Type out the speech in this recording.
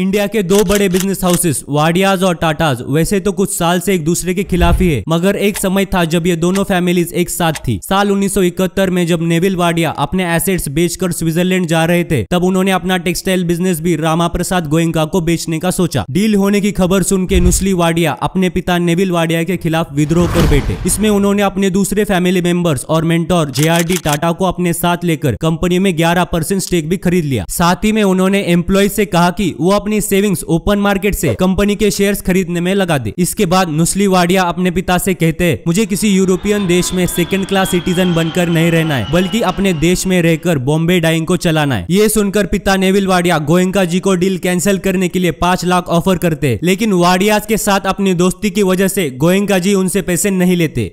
India के दो बड़े बिजनेस हाउसेस वाडियाज और टाटाज वैसे तो कुछ साल से एक दूसरे के खिलाफ ही है मगर एक समय था जब ये दोनों फैमिलीज एक साथ थी साल 1971 में जब नेविल वाडिया अपने एसेट्स बेचकर स्विट्जरलैंड जा रहे थे तब उन्होंने अपना टेक्सटाइल बिजनेस भी रामा प्रसाद गोयंका को बेचने का सोचा डील होने की खबर सुन के नुस्ली वाडिया अपने पिता नेविल वाडिया के खिलाफ विद्रोह कर बैठे इसमें उन्होंने अपने दूसरे फैमिली मेंबर्स और मेंटोर जे टाटा को अपने साथ लेकर कंपनी में ग्यारह स्टेक भी खरीद लिया साथ ही में उन्होंने एम्प्लॉय से कहा की वो अपनी सेविंग्स ओपन मार्केट से कंपनी के शेयर्स खरीदने में लगा दी इसके बाद नुस्ली वाडिया अपने पिता से कहते हैं मुझे किसी यूरोपियन देश में सेकंड क्लास सिटीजन बनकर नहीं रहना है बल्कि अपने देश में रहकर बॉम्बे डाइंग को चलाना है ये सुनकर पिता नेविल वाडिया गोयंका जी को डील कैंसिल करने के लिए पांच लाख ऑफर करते लेकिन वाडिया के साथ अपनी दोस्ती की वजह से गोयंका जी उनसे पैसे नहीं लेते